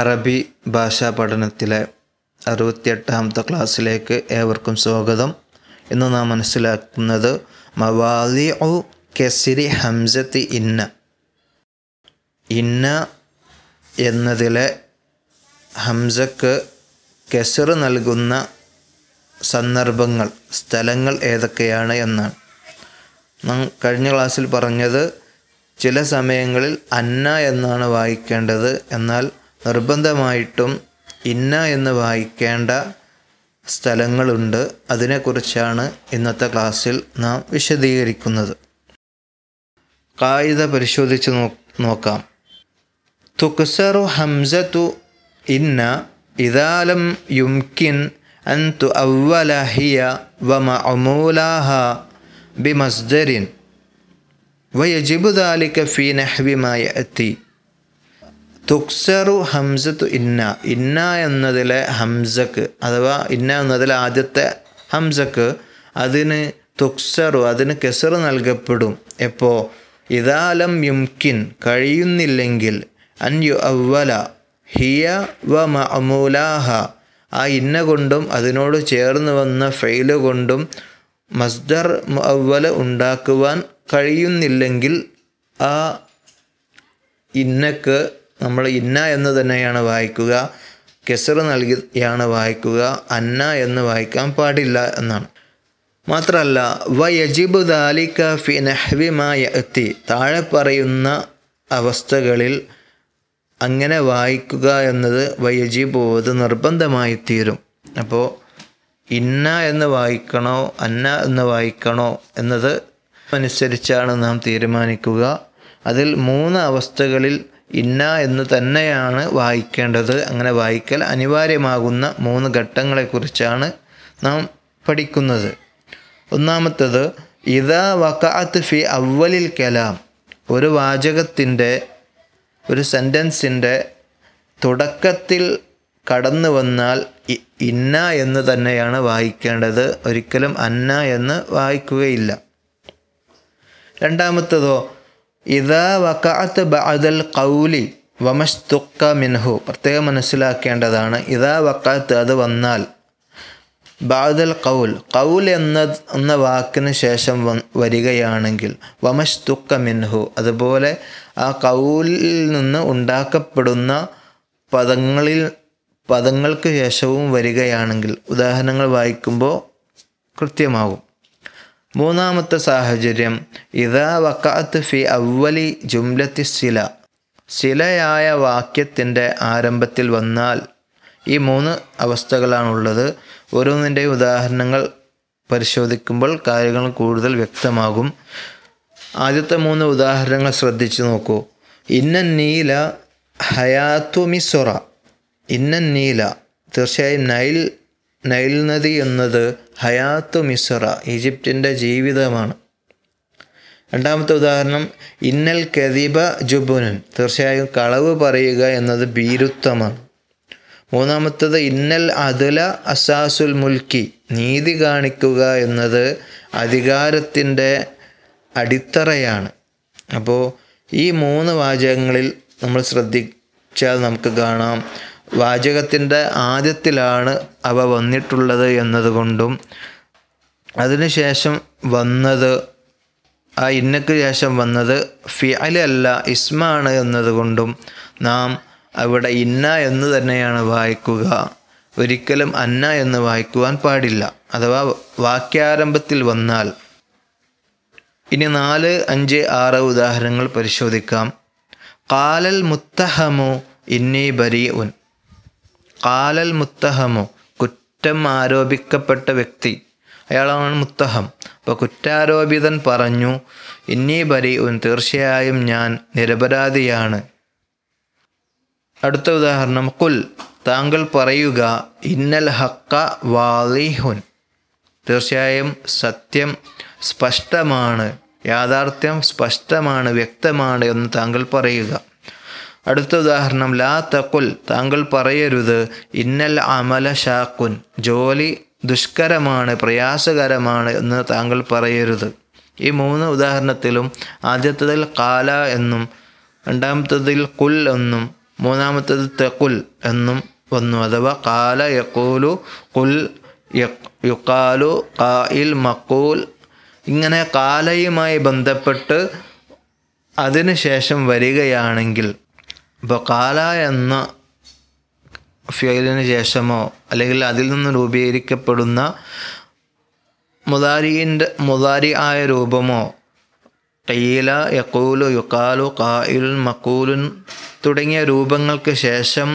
അറബി ഭാഷാ പഠനത്തിലെ അറുപത്തിയെട്ടാമത്തെ ക്ലാസ്സിലേക്ക് ഏവർക്കും സ്വാഗതം ഇന്ന് നാം മനസ്സിലാക്കുന്നത് മവാദി ഉ കെസിരി ഹംസത്തി ഇന്ന ഇന്ന എന്നതിലെ ഹംസക്ക് കെസർ നൽകുന്ന സന്ദർഭങ്ങൾ സ്ഥലങ്ങൾ ഏതൊക്കെയാണ് എന്നാണ് നാം കഴിഞ്ഞ ക്ലാസ്സിൽ പറഞ്ഞത് ചില സമയങ്ങളിൽ അന്ന എന്നാണ് വായിക്കേണ്ടത് എന്നാൽ നിർബന്ധമായിട്ടും ഇന്ന എന്ന് വായിക്കേണ്ട സ്ഥലങ്ങളുണ്ട് അതിനെക്കുറിച്ചാണ് ഇന്നത്തെ ക്ലാസ്സിൽ നാം വിശദീകരിക്കുന്നത് കായിക പരിശോധിച്ച് നോ നോക്കാം തുക്സറു ഹംസത്തു ഇന്ന ഇതാലം യുംകിൻ അൻ തു അവലഹിയ വമ അമൂലാഹ ബിമസ്ദരിൻ വയജിബു ദാലിക ഫി നഹ്വിമായ എത്തി തുക്സറു ഹംസത്തു ഇന്ന ഇന്ന എന്നതിലെ ഹംസക്ക് അഥവാ ഇന്ന എന്നതിലെ ആദ്യത്തെ ഹംസക്ക് അതിന് തുക്സറു അതിന് കെസർ നൽകപ്പെടും എപ്പോൾ ഇതാലം യുംകിൻ കഴിയുന്നില്ലെങ്കിൽ അൻ അവല ഹിയ വ മമൂലാഹ ആ ഇന്ന കൊണ്ടും അതിനോട് ചേർന്ന് വന്ന ഫെയില് കൊണ്ടും മസ്ദർ അവല ഉണ്ടാക്കുവാൻ കഴിയുന്നില്ലെങ്കിൽ ആ ഇന്നക്ക് നമ്മൾ ഇന്ന എന്ന് തന്നെയാണ് വായിക്കുക കെസർ നൽകിയാണ് വായിക്കുക അന്ന എന്ന് വായിക്കാൻ പാടില്ല എന്നാണ് മാത്രമല്ല വ യജിബ് ദാലിക ഫി നഹ്വിമായ എത്തി താഴെ പറയുന്ന അവസ്ഥകളിൽ അങ്ങനെ വായിക്കുക എന്നത് വയജീബ് അത് നിർബന്ധമായി തീരും അപ്പോൾ ഇന്ന എന്ന് വായിക്കണോ അന്ന എന്ന് വായിക്കണോ എന്നത് അനുസരിച്ചാണ് നാം തീരുമാനിക്കുക അതിൽ മൂന്ന് അവസ്ഥകളിൽ ഇന്ന എന്ന് തന്നെയാണ് വായിക്കേണ്ടത് അങ്ങനെ വായിക്കൽ അനിവാര്യമാകുന്ന മൂന്ന് ഘട്ടങ്ങളെക്കുറിച്ചാണ് നാം പഠിക്കുന്നത് ഒന്നാമത്തത് ഇതാ വക്കാത്ത് ഫി അവലിൽ കലാം ഒരു വാചകത്തിൻ്റെ ഒരു സെൻറ്റൻസിൻ്റെ തുടക്കത്തിൽ കടന്നു വന്നാൽ ഇന്ന എന്ന് തന്നെയാണ് വായിക്കേണ്ടത് ഒരിക്കലും അന്ന എന്ന് വായിക്കുകയില്ല രണ്ടാമത്തതോ ഇതാ വക്കാത്ത് ബഅദൽ കൗലി വമസ്തുക്ക മിൻഹു പ്രത്യേകം മനസ്സിലാക്കേണ്ടതാണ് ഇതാ വക്കാത്ത് അത് വന്നാൽ ബാദൽ കൗൽ കൗൽ എന്ന എന്ന വാക്കിന് ശേഷം വരികയാണെങ്കിൽ വമസ്തുക്ക മിൻഹു അതുപോലെ ആ കൗലിൽ നിന്ന് ഉണ്ടാക്കപ്പെടുന്ന പദങ്ങളിൽ പദങ്ങൾക്ക് ശേഷവും വരികയാണെങ്കിൽ ഉദാഹരണങ്ങൾ വായിക്കുമ്പോൾ കൃത്യമാകും മൂന്നാമത്തെ സാഹചര്യം ഇതാ വക്കാത്ത് ഫി അവലി ജുംലത്തി സില സിലയായ വാക്യത്തിൻ്റെ ആരംഭത്തിൽ വന്നാൽ ഈ മൂന്ന് അവസ്ഥകളാണുള്ളത് ഓരോന്നിൻ്റെ ഉദാഹരണങ്ങൾ പരിശോധിക്കുമ്പോൾ കാര്യങ്ങൾ കൂടുതൽ വ്യക്തമാകും ആദ്യത്തെ മൂന്ന് ഉദാഹരണങ്ങൾ ശ്രദ്ധിച്ചു നോക്കൂ ഇന്ന നീല ഹയാത്തു മിസൊറ ഇന്ന നീല തീർച്ചയായും നൈൽ നൈൽ നദി എന്നത് ഹയാത്തു മിസ്ര ഈജിപ്തിൻ്റെ ജീവിതമാണ് രണ്ടാമത്തെ ഉദാഹരണം ഇന്നൽ കദിബ ജുബുനൻ തീർച്ചയായും കളവ് പറയുക എന്നത് ഭീരുത്വമാണ് മൂന്നാമത്തത് ഇന്നൽ അതുല അസാസുൽ മുൽക്കി നീതി കാണിക്കുക എന്നത് അധികാരത്തിൻ്റെ അടിത്തറയാണ് അപ്പോൾ ഈ മൂന്ന് വാചകങ്ങളിൽ നമ്മൾ ശ്രദ്ധിച്ചാൽ നമുക്ക് കാണാം വാചകത്തിൻ്റെ ആദ്യത്തിലാണ് അവ വന്നിട്ടുള്ളത് എന്നതുകൊണ്ടും അതിനുശേഷം വന്നത് ആ ഇന്നക്ക് ശേഷം വന്നത് ഫിഅലല്ല ഇസ്മാണ് എന്നതുകൊണ്ടും നാം അവിടെ ഇന്ന എന്ന് തന്നെയാണ് വായിക്കുക ഒരിക്കലും അന്ന എന്ന് വായിക്കുവാൻ പാടില്ല അഥവാ വാക്യാരംഭത്തിൽ വന്നാൽ ഇനി നാല് അഞ്ച് ആറ് ഉദാഹരണങ്ങൾ പരിശോധിക്കാം കാലൽ മുത്തഹമു ഇന്നി ബരി ഉൻ കാലൽ മുത്തഹമോ കുറ്റം ആരോപിക്കപ്പെട്ട വ്യക്തി അയാളാണ് മുത്തഹം അപ്പോൾ കുറ്റാരോപിതൻ പറഞ്ഞു ഇന്നീ ബരി ഉൻ തീർച്ചയായും ഞാൻ നിരപരാധിയാണ് അടുത്ത ഉദാഹരണം കുൽ താങ്കൾ പറയുക ഇന്നൽ ഹക്ക വാലിഹുൻ തീർച്ചയായും സത്യം സ്പഷ്ടമാണ് യാഥാർത്ഥ്യം സ്പഷ്ടമാണ് വ്യക്തമാണ് എന്ന് താങ്കൾ പറയുക അടുത്ത ഉദാഹരണം ലാ തക്കുൽ താങ്കൾ പറയരുത് ഇന്നൽ അമല ഷാക്കുൻ ജോലി ദുഷ്കരമാണ് പ്രയാസകരമാണ് എന്ന് താങ്കൾ പറയരുത് ഈ മൂന്ന് ഉദാഹരണത്തിലും ആദ്യത്തതിൽ കാല എന്നും രണ്ടാമത്തതിൽ കുൽ എന്നും മൂന്നാമത്തത് തെക്കുൽ എന്നും വന്നു അഥവാ കാല യക്കൂലു കുൽ യുക്കാലു കായിൽ മക്കൂൽ ഇങ്ങനെ കാലയുമായി ബന്ധപ്പെട്ട് അതിനുശേഷം വരികയാണെങ്കിൽ അപ്പോൾ കാല എന്ന ഫിയലിന് ശേഷമോ അല്ലെങ്കിൽ അതിൽ നിന്ന് രൂപീകരിക്കപ്പെടുന്ന മുതാരിൻ്റെ മുതാരി ആയ രൂപമോ കയ്യില യക്കൂലു യുക്കാലു കായിലുൻ മക്കൂലുൻ തുടങ്ങിയ രൂപങ്ങൾക്ക് ശേഷം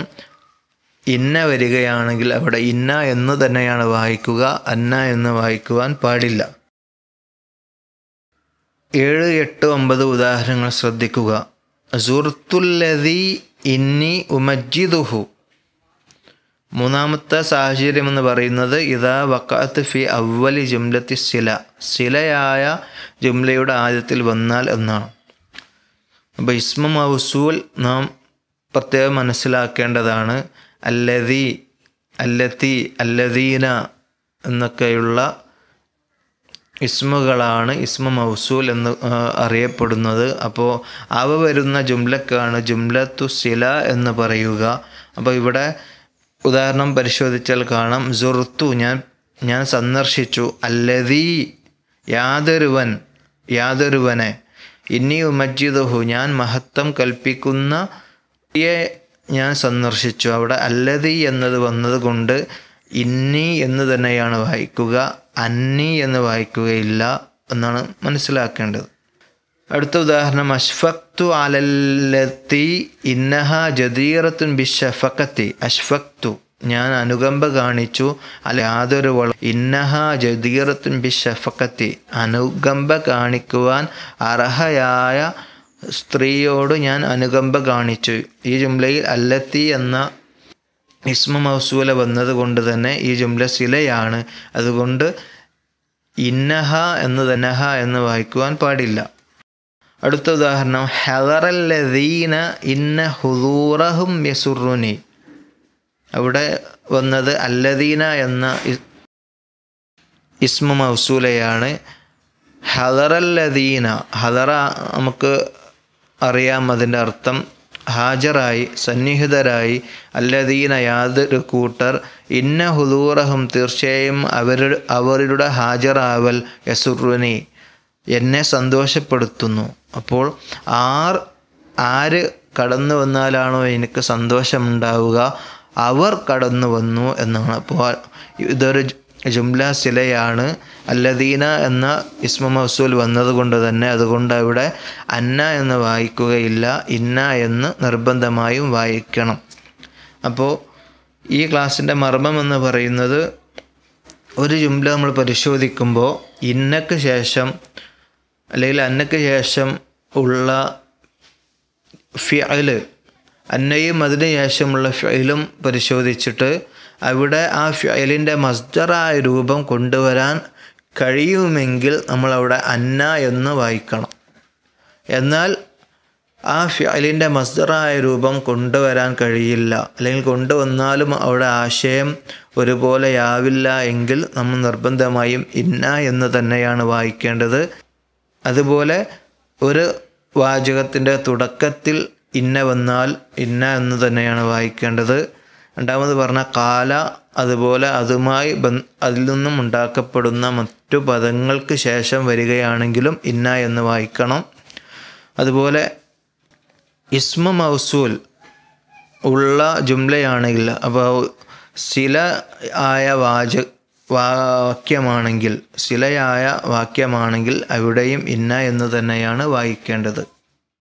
ഇന്ന വരികയാണെങ്കിൽ അവിടെ ഇന്ന എന്ന് തന്നെയാണ് വായിക്കുക അന്ന എന്ന് വായിക്കുവാൻ പാടില്ല ഏഴ് എട്ട് ഒമ്പത് ഉദാഹരണങ്ങൾ ശ്രദ്ധിക്കുക സുർത്തുല്ലതി ഇന്നി ഉമജിദുഹു മൂന്നാമത്തെ സാഹചര്യം എന്ന് പറയുന്നത് ഇതാ വക്കാത്ത് ഫി അവലി ജുംലത്തി സില സിലയായ ജുംലയുടെ ആദ്യത്തിൽ വന്നാൽ എന്നാണ് അപ്പോൾ ഇസ്മ മൗസൂൽ നാം പ്രത്യേകം മനസ്സിലാക്കേണ്ടതാണ് അല്ലതി അല്ലത്തി അല്ലദീന എന്നൊക്കെയുള്ള ഇസ്മുകളാണ് ഇസ്മ മൗസൂൽ എന്ന് അറിയപ്പെടുന്നത് അപ്പോൾ അവ വരുന്ന ജുംലക്കാണ് ജുംലത്തു സില എന്ന് പറയുക അപ്പോൾ ഇവിടെ ഉദാഹരണം പരിശോധിച്ചാൽ കാണാം സുർത്തു ഞാൻ ഞാൻ സന്ദർശിച്ചു അല്ലതീ യാതൊരുവൻ യാതൊരുവനെ ഇനി ഉമജിദുഹു ഞാൻ മഹത്വം കൽപ്പിക്കുന്ന ഞാൻ സന്ദർശിച്ചു അവിടെ അല്ലതി എന്നത് കൊണ്ട് ഇന്നി എന്ന് തന്നെയാണ് വായിക്കുക അന്നി എന്ന് വായിക്കുകയില്ല എന്നാണ് മനസ്സിലാക്കേണ്ടത് അടുത്ത ഉദാഹരണം അഷ്ഫക്തു അലല്ലത്തി ഇന്നഹ ജദീറത്തുൻ ബിഷഫക്കത്തി അഷ്ഫക്തു ഞാൻ അനുകമ്പ കാണിച്ചു അല്ല യാതൊരു വളം ഇന്നഹ ജദീറത്തുൻ ബിഷഫക്കത്തി അനുകമ്പ കാണിക്കുവാൻ അർഹയായ സ്ത്രീയോട് ഞാൻ അനുകമ്പ കാണിച്ചു ഈ ജുംലയിൽ അല്ലത്തി എന്ന ഇസ്മ മൗസൂല വന്നതുകൊണ്ട് തന്നെ ഈ ജുംല സിലയാണ് അതുകൊണ്ട് ഇന്നഹ എന്ന് തന്നഹ എന്ന് വായിക്കുവാൻ പാടില്ല അടുത്ത ഉദാഹരണം ഹദറല്ലദീന ഇന്ന ഹുദൂറഹും യസുറുനി അവിടെ വന്നത് അല്ലദീന എന്ന ഇസ്മ മൗസൂലയാണ് ഹദറല്ലദീന ഹദറ നമുക്ക് അറിയാം അതിൻ്റെ അർത്ഥം ഹാജറായി സന്നിഹിതരായി അല്ലദീന യാതൊരു കൂട്ടർ ഇന്ന ഹുദൂറഹും തീർച്ചയായും അവരുടെ അവരുടെ ഹാജറാവൽ യസുറുനി എന്നെ സന്തോഷപ്പെടുത്തുന്നു അപ്പോൾ ആർ ആര് കടന്നു വന്നാലാണോ എനിക്ക് സന്തോഷമുണ്ടാവുക അവർ കടന്നു വന്നു എന്നാണ് അപ്പോൾ ഇതൊരു ജുംല സിലയാണ് അല്ലദീന എന്ന ഇസ്മ മൗസൂൽ വന്നതുകൊണ്ട് തന്നെ അതുകൊണ്ട് അവിടെ അന്ന എന്ന് വായിക്കുകയില്ല ഇന്ന എന്ന് നിർബന്ധമായും വായിക്കണം അപ്പോൾ ഈ ക്ലാസ്സിൻ്റെ മർമ്മം എന്ന് പറയുന്നത് ഒരു ജുംല നമ്മൾ പരിശോധിക്കുമ്പോൾ ഇന്നക്ക് ശേഷം അല്ലെങ്കിൽ അന്നക്ക് ശേഷം ഉള്ള ഫിയൽ അന്നയും അതിന് ശേഷമുള്ള ഫിയലും പരിശോധിച്ചിട്ട് അവിടെ ആ ഫയലിൻ്റെ മസ്ദറായ രൂപം കൊണ്ടുവരാൻ കഴിയുമെങ്കിൽ നമ്മളവിടെ അന്ന എന്ന് വായിക്കണം എന്നാൽ ആ ഫയലിൻ്റെ മസ്ദറായ രൂപം കൊണ്ടുവരാൻ കഴിയില്ല അല്ലെങ്കിൽ കൊണ്ടുവന്നാലും അവിടെ ആശയം ഒരുപോലെയാവില്ല എങ്കിൽ നമ്മൾ നിർബന്ധമായും ഇന്ന എന്ന് തന്നെയാണ് വായിക്കേണ്ടത് അതുപോലെ ഒരു വാചകത്തിൻ്റെ തുടക്കത്തിൽ ഇന്ന വന്നാൽ ഇന്ന എന്ന് തന്നെയാണ് വായിക്കേണ്ടത് രണ്ടാമത് പറഞ്ഞ കാല അതുപോലെ അതുമായി അതിൽ നിന്നും ഉണ്ടാക്കപ്പെടുന്ന മറ്റു പദങ്ങൾക്ക് ശേഷം വരികയാണെങ്കിലും ഇന്ന എന്ന് വായിക്കണം അതുപോലെ ഇസ്മ മൗസൂൽ ഉള്ള ജുംലയാണെങ്കിൽ അപ്പോൾ ശില ആയ വാച വാക്യമാണെങ്കിൽ ശിലയായ വാക്യമാണെങ്കിൽ അവിടെയും ഇന്ന എന്ന് തന്നെയാണ് വായിക്കേണ്ടത്